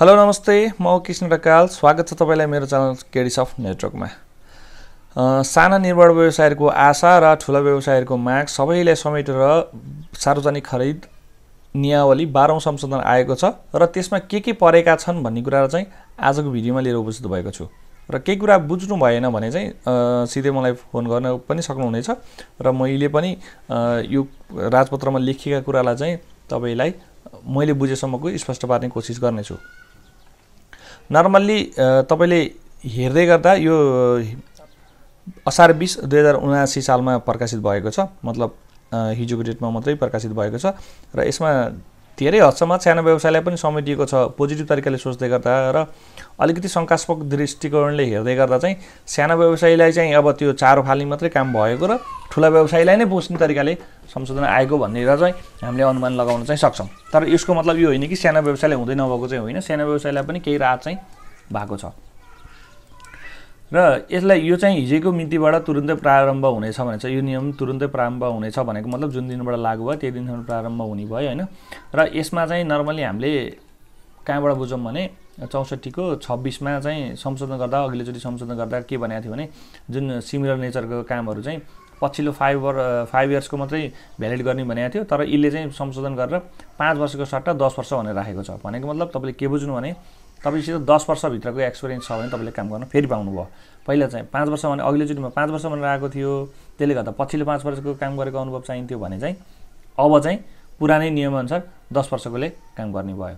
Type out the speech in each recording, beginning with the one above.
hello नमस्ते म कृष्ण ढकाल स्वागत छ तपाईँलाई मेरो च्यानल केडिस अफ नेटवर्कमा साना निर्माण व्यवसायहरूको आशा र ठुला व्यवसायहरूको माग सबैलाई समेटेर सार्वजनिक खरिद नियावली बाह्रौँ संशोधन आएको छ र त्यसमा के के परेका छन् भन्ने कुरा चाहिँ आजको भिडियोमा लिएर उपस्थित भएको छु र केही कुरा बुझ्नु भएन भने चाहिँ सिधै मलाई फोन गर्न पनि सक्नुहुनेछ र मैले पनि यो राजपत्रमा लेखिएका कुरालाई चाहिँ तपाईँलाई मैले बुझेसम्मको स्पष्ट पार्ने कोसिस गर्नेछु नर्मल्ली तपाईँले हेर्दै गर्दा यो असार बिस दुई हजार उनासी सालमा प्रकाशित भएको छ मतलब हिजोको डेटमा मात्रै प्रकाशित भएको छ र यसमा धेरै हदसम्म सानो व्यवसायलाई पनि समेटिएको छ पोजिटिभ तरिकाले सोच्दै गर्दा र अलिकति शङ्कास्पद दृष्टिकोणले हेर्दै गर्दा चाहिँ सानो व्यवसायीलाई चाहिँ अब त्यो चारो फाल्ने मात्रै काम भएको र ठुला व्यवसायीलाई नै बुझ्ने तरिकाले संशोधन आएको भनेर चाहिँ हामीले अनुमान लगाउन चाहिँ सक्छौँ तर यसको मतलब यो होइन कि सानो व्यवसायले हुँदै नभएको चाहिँ होइन सानो व्यवसायलाई पनि केही राहत चाहिँ भएको छ र यसलाई यो चाहिँ हिजैको मितिबाट तुरुन्तै प्रारम्भ हुनेछ भने चाहिँ यो नियम तुरुन्तै प्रारम्भ हुनेछ भनेको मतलब जुन दिनबाट लागु भयो त्यही दिनसम्म प्रारम्भ हुने भयो होइन र यसमा चाहिँ नर्मली हामीले कहाँबाट बुझौँ भने चौसठीको छब्बिसमा चाहिँ संशोधन गर्दा अघिल्लोचोटि संशोधन गर्दा के भनेको थियो भने जुन सिमिलर नेचरको कामहरू चाहिँ पछिल्लो फाइभ वर फाइभ इयर्सको मात्रै भ्यालिड गर्ने भनेको थियो तर यसले चाहिँ संशोधन गरेर पाँच वर्षको सट्टा दस वर्ष भनेर राखेको छ भनेको मतलब तपाईँले के बुझ्नु भने तपाईँसित दस वर्षभित्रको एक्सपिरियन्स छ भने तपाईँले काम गर्न फेरि पाउनुभयो पहिला चाहिँ पाँच वर्ष भने अघिल्लोचोटिमा पाँच वर्ष भनेर आएको थियो त्यसले गर्दा पछिल्लो पाँच वर्षको काम गरेको अनुभव चाहिन्थ्यो भने चाहिँ अब चाहिँ पुरानै नियमअनुसार दस वर्षकोले काम गर्ने भयो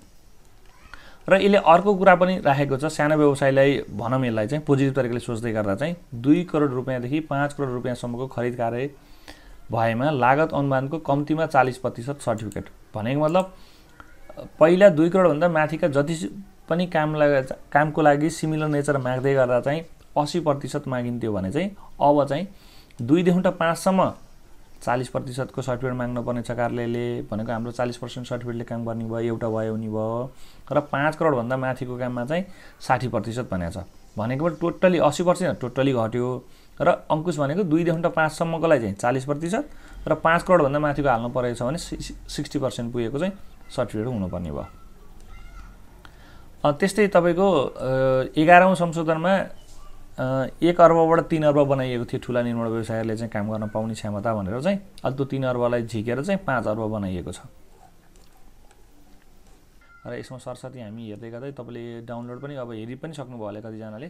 र यसले अर्को कुरा पनि राखेको छ सानो व्यवसायलाई भनौँ यसलाई चाहिँ पोजिटिभ तरिकाले सोच्दै गर्दा चाहिँ दुई करोड रुपियाँदेखि पाँच करोड रुपियाँसम्मको खरिद कार्य भएमा लागत अनुमानको कम्तीमा चालिस प्रतिशत सर्टिफिकेट भनेको मतलब पहिला दुई करोडभन्दा माथिका जति पनि कामलाई कामको लागि सिमिलर नेचर माग्दै गर्दा चाहिँ असी प्रतिशत मागिन्थ्यो भने चाहिँ अब चाहिँ दुईदेखि पाँचसम्म चालिस प्रतिशतको सर्टिफिकेट माग्नुपर्ने छ कार्यालयले भनेको हाम्रो चालिस पर्सेन्ट सर्टिफिकेटले काम गर्ने भयो एउटा भयो नि भयो र पाँच करोडभन्दा माथिको काममा चाहिँ साठी प्रतिशत भनेको छ भनेको टोटली असी पर्सेन्ट टोटली घट्यो र अङ्कुश भनेको दुईदेखि पाँचसम्मकोलाई चाहिँ चालिस प्रतिशत र पाँच करोडभन्दा माथिको हाल्नु परेको छ भने सिक्सटी पर्सेन्ट पुगेको चाहिँ सर्टिफिकेट हुनुपर्ने भयो त्यस्तै तपाईँको एघारौँ संशोधनमा एक अर्बबाट तिन अर्ब बनाइएको थियो ठुला निर्माण व्यवसायहरूले चाहिँ काम गर्न पाउने क्षमता भनेर चाहिँ अब त्यो तिन अर्बलाई झिकेर चाहिँ पाँच अर्ब बनाइएको छ र यसमा सरस्वती हामी हेर्दै गर्दै तपाईँले डाउनलोड पनि अब हेरि पनि सक्नुभयो होला कतिजनाले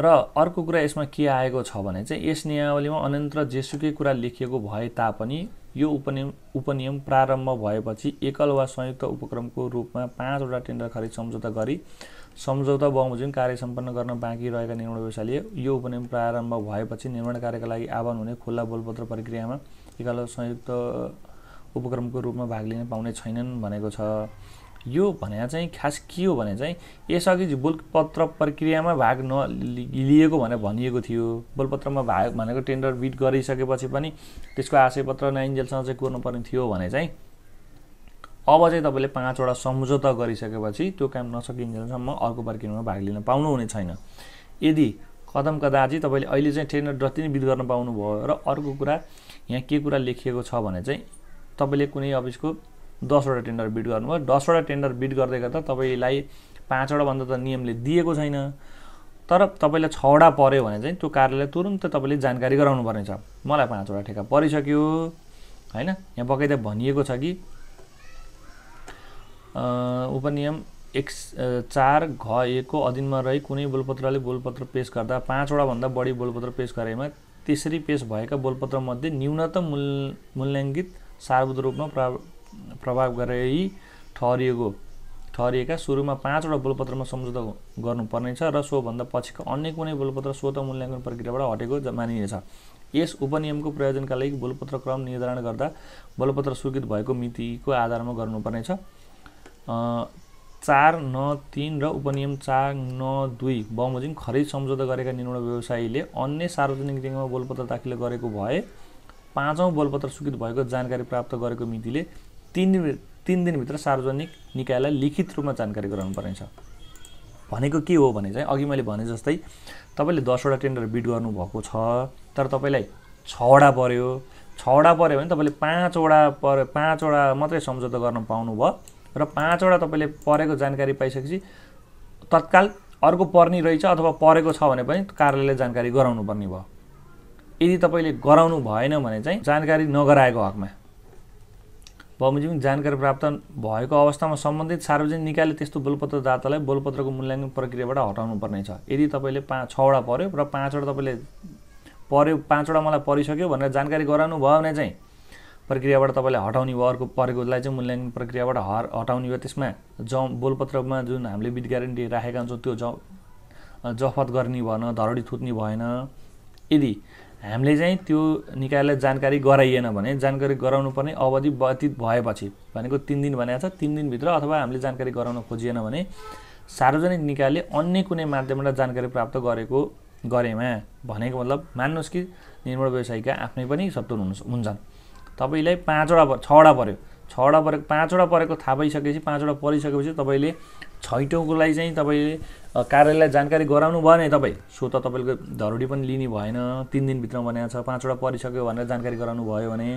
र अर्को कुरा यसमा के आएको छ भने चाहिँ यस नियावलीमा अनन्त जेसुकै कुरा लेखिएको भए तापनि यो उपनियम उपनियम प्रारम्भ भएपछि एकल वा संयुक्त उपक्रमको रूपमा पाँचवटा टेन्डर खरिद सम्झौता गरी सम्झौता बमोजिम कार्य सम्पन्न गर्न बाँकी रहेका निर्माण व्यवसायले यो उपनियम प्रारम्भ भएपछि निर्माण कार्यका लागि आह्वान हुने खुल्ला बोलपत्र प्रक्रियामा एकल संयुक्त उपक्रमको रूपमा भाग लिन पाउने छैनन् भनेको छ यो भने चाहिँ खास के हो भने चाहिँ यसअघि बोलपत्र प्रक्रियामा भाग लिएको भनेर भनिएको थियो बोलपत्रमा भाग भनेको टेन्डर बिट गरिसकेपछि पनि त्यसको आशयपत्र नाइन्जेलसँग चाहिँ कुर्नुपर्ने थियो भने चाहिँ अब चाहिँ तपाईँले पाँचवटा सम्झौता गरिसकेपछि त्यो काम नसकिन्जेलसम्म अर्को प्रक्रियामा भाग लिन पाउनुहुने छैन यदि कदम चाहिँ तपाईँले अहिले चाहिँ टेन्डर जति नै बिड गर्न पाउनुभयो र अर्को कुरा यहाँ के कुरा लेखिएको छ भने चाहिँ तपाईँले कुनै अफिसको दसवटा टेन्डर बिड गर्नुभयो दसवटा टेन्डर बिड गर्दै गर्दा तपाईँलाई भन्दा त नियमले दिएको छैन तर तपाईँलाई छवटा पऱ्यो भने चाहिँ त्यो कार्यालय तुरुन्त तपाईँले जानकारी गराउनु पर्नेछ मलाई पाँचवटा ठेका परिसक्यो होइन यहाँ बकैदा भनिएको छ कि उपनियम एक चार घ एकको अधीनमा रही कुनै बोलपत्रले बोलपत्र पेस गर्दा भन्दा बढी बोलपत्र पेस गरेमा त्यसरी पेस भएका बोलपत्रमध्ये न्यूनतम मूल मूल्याङ्कित सार्वत रूपमा प्रा प्रभाव गरी ठहरिएको ठहरिएका सुरुमा पाँचवटा बोलपत्रमा सम्झौता गर्नुपर्नेछ र सोभन्दा पछिको अन्य कुनै बोलपत्र स्वत मूल्याङ्कन प्रक्रियाबाट हटेको मानिनेछ यस उपनियमको प्रयोजनका लागि बोलपत्र क्रम निर्धारण गर्दा बोलपत्र स्वीकृत भएको मितिको आधारमा गर्नुपर्नेछ चार न तिन र उपनियम चार न दुई बमोजिम खरिद सम्झौता गरेका निर्माण व्यवसायीले अन्य सार्वजनिक ऋणमा बोलपत्र दाखिल गरेको भए पाँचौँ बोलपत्र स्वीकृत भएको जानकारी प्राप्त गरेको मितिले तिन तिन दिनभित्र सार्वजनिक निकायलाई लिखित रूपमा जानकारी गराउनु पर्नेछ भनेको के हो भने चाहिँ अघि मैले भने जस्तै तपाईँले दसवटा टेन्डर बिड गर्नुभएको छ तर तपाईँलाई छवटा पऱ्यो छवटा पऱ्यो भने तपाईँले पाँचवटा पर पाँचवटा मात्रै सम्झौता गर्न पाउनु भयो र पाँचवटा तपाईँले परेको जानकारी पाइसकेपछि तत्काल अर्को पर्ने रहेछ अथवा परेको छ भने पनि कार्यालयले जानकारी गराउनु पर्ने भयो यदि तपाईँले गराउनु भएन भने चाहिँ जानकारी नगराएको हकमा बमोजिम जानकारी प्राप्त भएको अवस्थामा सम्बन्धित सार्वजनिक निकायले त्यस्तो बोलपत्र दातालाई बोलपत्रको मूल्याङ्कन प्रक्रियाबाट हटाउनु पर्नेछ यदि तपाईँले पाँच छवटा पऱ्यो र पाँचवटा तपाईँले पऱ्यो पाँचवटा मलाई परिसक्यो भनेर जानकारी गराउनु भयो भने चाहिँ प्रक्रियाबाट तपाईँले हटाउने भयो अर्को परेकोलाई चाहिँ मूल्याङ्कन प्रक्रियाबाट हर हटाउने भयो त्यसमा ज बोलपत्रमा जुन हामीले विद ग्यारेन्टी राखेका हुन्छौँ त्यो ज जफत गर्ने भएन धरडी थुत्ने भएन यदि हामीले चाहिँ त्यो निकायलाई जानकारी गराइएन भने जानकारी गराउनु पर्ने अवधि व्यतीत भएपछि भनेको तिन दिन भनेको छ तिन दिनभित्र अथवा हामीले जानकारी गराउन खोजिएन भने सार्वजनिक निकायले अन्य कुनै माध्यमबाट जानकारी प्राप्त गरेको गरेमा भनेको मतलब मान्नुहोस् कि निर्माण व्यवसायीका आफ्नै पनि सत्तर हुनु हुन्छन् तपाईँलाई पाँचवटा छवटा पऱ्यो छवटा परेको पाँचवटा परेको थाहा पाइसकेपछि पाँचवटा परिसकेपछि तपाईँले छैटौँको लागि चाहिँ तपाईँले कार्यालयलाई जानकारी गराउनु भयो भने तपाईँ सो त तपाईँको धरोडी पनि लिने भएन तिन दिनभित्रमा बनाएको छ पाँचवटा परिसक्यो भनेर जानकारी गराउनु भयो भने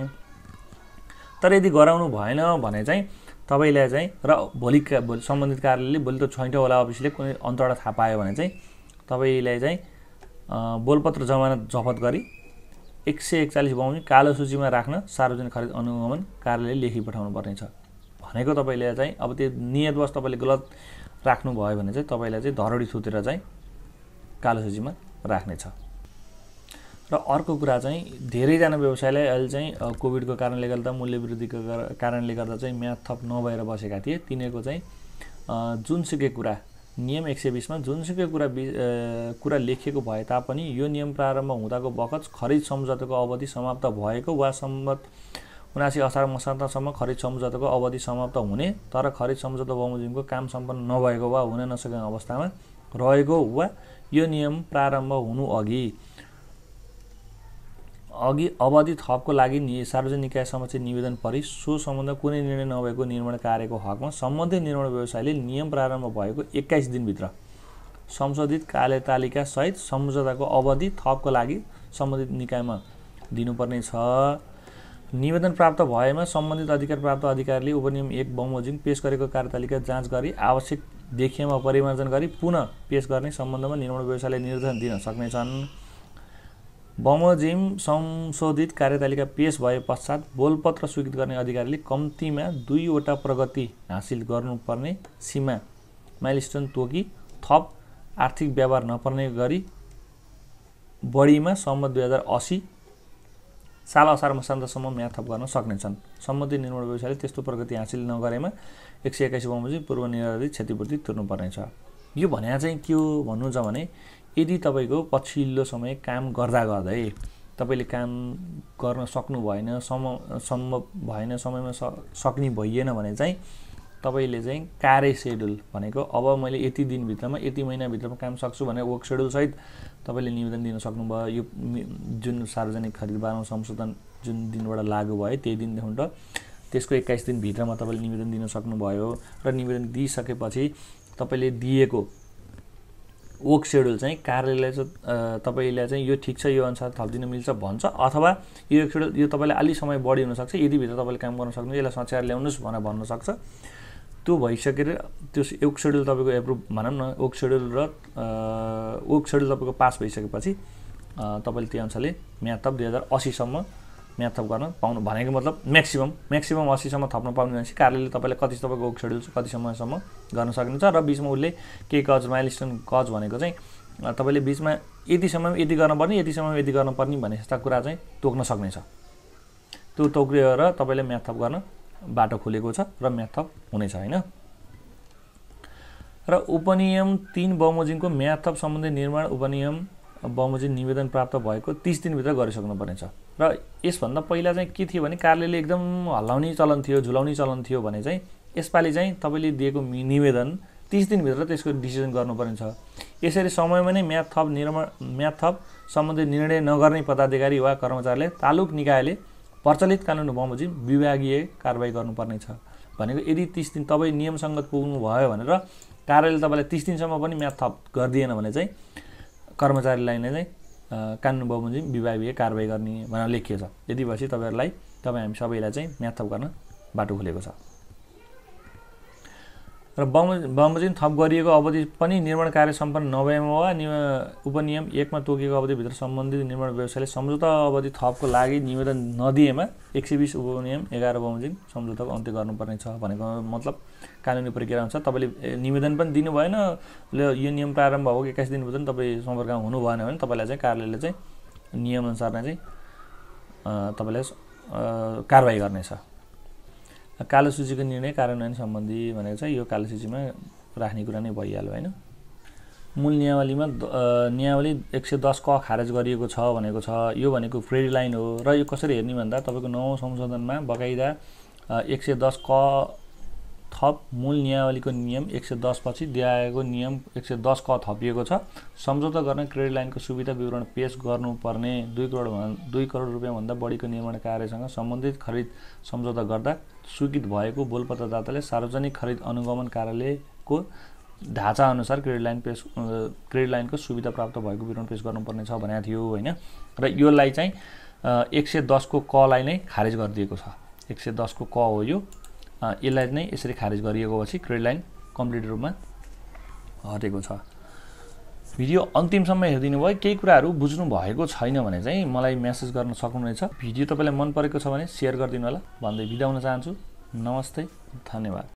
तर यदि गराउनु भएन भने चाहिँ तपाईँलाई चाहिँ र भोलि सम्बन्धित कार्यालयले भोलि त छैटौँवाला अफिसले कुनै अन्तवटा थाहा पायो भने चाहिँ तपाईँलाई चाहिँ बोलपत्र जमानत जफत गरी एक सय एकचालिस बमोजिम कालो सूचीमा राख्न सार्वजनिक खरिद अनुगमन कार्यालय लेखी पठाउनु पर्ने छ भनेको तपाईँले चाहिँ अब त्यो नियतवश तपाईँले गलत राख्नुभयो भने चाहिँ तपाईँलाई चाहिँ धरोडी सुतेर चाहिँ कालो सूचीमा राख्नेछ र अर्को कुरा चाहिँ धेरैजना व्यवसायलाई अहिले चाहिँ कोभिडको कारणले गर्दा मूल्य वृद्धिको कारणले गर्दा चाहिँ म्याथ थप नभएर बसेका थिए तिनीहरूको चाहिँ जुनसुकै कुरा नियम एक सय बिसमा जुनसुकै कुरा बि कुरा लेखिएको भए तापनि यो नियम प्रारम्भ हुँदाको बखत खरिद सम्झौताको अवधि समाप्त भएको वा सम्मत उनासी असार मसान्तसम्म खरिद सम्झौताको अवधि समाप्त हुने तर खरिद सम्झौता बमोजिमको काम सम्पन्न नभएको वा हुन नसकेको अवस्थामा रहेको वा यो नियम प्रारम्भ हुनु अघि अघि अवधि थपको लागि सार्वजनिक निकाय समक्ष निवेदन परि सो सम्बन्ध कुनै निर्णय नभएको निर्माण कार्यको हकमा सम्बन्धित निर्माण व्यवसायले नियम प्रारम्भ भएको एक्काइस दिनभित्र संशोधित कार्यतालिका सहित सम्झौताको अवधि थपको लागि सम्बन्धित निकायमा दिनुपर्ने छ निवेदन प्राप्त भएमा सम्बन्धित अधिकार प्राप्त अधिकारीले उपनियम एक बमोजिम पेस गरेको कार्यतालिका जाँच गरी आवश्यक देखिएमा परिमार्जन गरी पुनः पेस गर्ने सम्बन्धमा निर्माण व्यवसायले निर्देशन दिन सक्नेछन् बमोजिम संशोधित कार्यतालिका पेस भए पश्चात बोलपत्र स्वीकृत गर्ने अधिकारीले कम्तीमा दुईवटा प्रगति हासिल गर्नुपर्ने सीमा माइलस्टोन तोकी थप आर्थिक व्यवहार नपर्ने गरी बढीमा सम्म दुई हजार असी साल असार मसान्तसम्म म्याथप थप गर्न सक्नेछन् सम्बन्धित निर्माण व्यवसायले त्यस्तो प्रगति हासिल नगरेमा एक सय एक्काइस बमोजिम पूर्वनिर्धारित क्षतिपूर्ति तिर्नुपर्नेछ यो भने चाहिँ के हो भन्नुहुन्छ भने यदि तपाईँको पछिल्लो समय काम गर्दा गर्दै तपाईँले काम गर्न सक्नु भएन सम सम्भव भएन समयमा स सक्ने भइएन भने चाहिँ तपाईँले चाहिँ कार्य सेड्युल भनेको अब मैले यति दिनभित्रमा यति महिनाभित्रमा काम सक्छु भनेर वर्क सेड्युलसहित तपाईँले निवेदन दिन सक्नुभयो यो जुन सार्वजनिक खरिद खरिदबारमा संशोधन जुन दिनबाट लागु भयो त्यही दिनदेखि त्यसको एक्काइस दिनभित्रमा तपाईँले निवेदन दिन सक्नुभयो र निवेदन दिइसकेपछि तपाईँले दिएको वर्क सेड्युल चाहिँ कार्यालयलाई चाहिँ तपाईँलाई चाहिँ यो ठिक छ यो अनुसार थपिदिनु मिल्छ भन्छ अथवा यो सेड्युल यो तपाईँलाई अलिक समय बढी हुनसक्छ यदिभित्र तपाईँले काम गर्न सक्नुहुन्छ यसलाई सच्याएर ल्याउनुहोस् भनेर भन्न त्यो भइसकेर त्यो वर्क सेड्युल तपाईँको एप्रुभ भनौँ न वर्क सेड्युल र वर्क सेड्युल तपाईँको पास भइसकेपछि तपाईँले त्यो अनुसारले म्याथप दुई हजार असीसम्म म्याथअप गर्न पाउनु भनेको मतलब म्याक्सिमम् म्याक्सिमम् असीसम्म थप्न पाउने भनेपछि कार्यालयले तपाईँले कति तपाईँको वर्क सेड्युल छ कति समयसम्म गर्न सक्नुहुन्छ र बिचमा उसले के कज माइल स्टोन कज भनेको चाहिँ तपाईँले बिचमा यति समयमा यति गर्नुपर्ने समयमा यति गर्नुपर्ने भन्ने जस्ता कुरा चाहिँ तोक्न सक्नेछ त्यो तोक्रिएर तपाईँले म्याथ थप गर्न बाटो खुलेको छ र म्याथ हुनेछ होइन र उपनियम तिन बमोजिमको म्याथप सम्बन्धी निर्माण उपनियम बमोजिम निवेदन प्राप्त भएको तिस दिनभित्र गरिसक्नुपर्नेछ र यसभन्दा पहिला चाहिँ के थियो भने कार्यालयले एकदम हल्लाउने चलन थियो झुलाउने चलन थियो भने चाहिँ यसपालि चाहिँ तपाईँले दिएको निवेदन तिस दिनभित्र त्यसको डिसिजन गर्नुपर्ने छ यसरी समयमा नै म्याथ थप निर्माण म्याथ थप सम्बन्धी निर्णय नगर्ने पदाधिकारी वा कर्मचारीले तालुक निकायले प्रचलित कानुन बमोजिम विभागीय कारवाही गर्नुपर्ने छ भनेको यदि तिस दिन तपाईँ नियमसङ्गत भयो भनेर कार्यालयले तपाईँलाई तिस दिनसम्म पनि म्याथ थप गरिदिएन भने चाहिँ कर्मचारीलाई नै चाहिँ कानुन बमोजिम विभागीय कारवाही गर्ने भनेर लेखिएको छ यदि भएपछि तपाईँहरूलाई तपाईँ हामी सबैलाई चाहिँ म्याथप गर्न बाटो खुलेको छ र बमो बमोजिम थप गरिएको अवधि पनि निर्माण कार्य सम्पन्न नभएमा वा नि उपनियम एकमा तोकिएको अवधिभित्र सम्बन्धित निर्माण व्यवसायले सम्झौता अवधि थपको लागि निवेदन नदिएमा एक सय बिस उपनियम एघार बमोजिम सम्झौताको अन्त्य गर्नुपर्ने छ भनेको मतलब कानुनी प्रक्रिया हुन्छ तपाईँले निवेदन पनि दिनु भएन ल यो नियम प्रारम्भ हो एक्काइस दिनभित्र पनि तपाईँ सम्पर्कमा हुनु भएन भने तपाईँलाई चाहिँ कार्यालयले चाहिँ नियमअनुसार नै चाहिँ तपाईँलाई कारवाही गर्नेछ कालो सूचीको निर्णय कार्यान्वयन सम्बन्धी भनेको चाहिँ यो कालो सूचीमा राख्ने कुरा नै भइहाल्यो होइन मूल नियावलीमा नियावली एक सय दस क खारेज गरिएको छ भनेको छ यो भनेको फ्रेड लाइन हो र यो कसरी हेर्ने भन्दा तपाईँको नौ संशोधनमा बकाइदा एक सय दस क थप मूल नियावलीको नियम एक सय दसपछि दिएको नियम एक सय दस क थपिएको छ सम्झौता गर्न क्रेडिट लाइनको सुविधा विवरण पेस गर्नुपर्ने दुई करोड दुई करोड रुपियाँभन्दा बढीको निर्माण कार्यसँग सम्बन्धित खरिद सम्झौता गर्दा स्वीकृत भएको बोलपत्रदाताले सार्वजनिक खरिद अनुगमन कार्यालयको ढाँचाअनुसार क्रेडिट लाइन पेस क्रेडिट लाइनको सुविधा प्राप्त भएको विवरण पेस गर्नुपर्ने छ भनेको थियो होइन र यसलाई चाहिँ एक सय दसको कलाई नै खारेज गरिदिएको छ एक सय दसको क हो यो यसलाई नै यसरी खारेज गरिएकोपछि क्रेडिट लाइन कम्प्लिट रूपमा हटेको छ भिडियो अन्तिमसम्म हेरिदिनु भयो केही कुराहरू बुझ्नु भएको छैन भने चाहिँ मलाई म्यासेज गर्न सक्नुहुनेछ भिडियो तपाईँलाई मन परेको छ भने सेयर गरिदिनु होला भन्दै बिदा हुन चाहन्छु नमस्ते धन्यवाद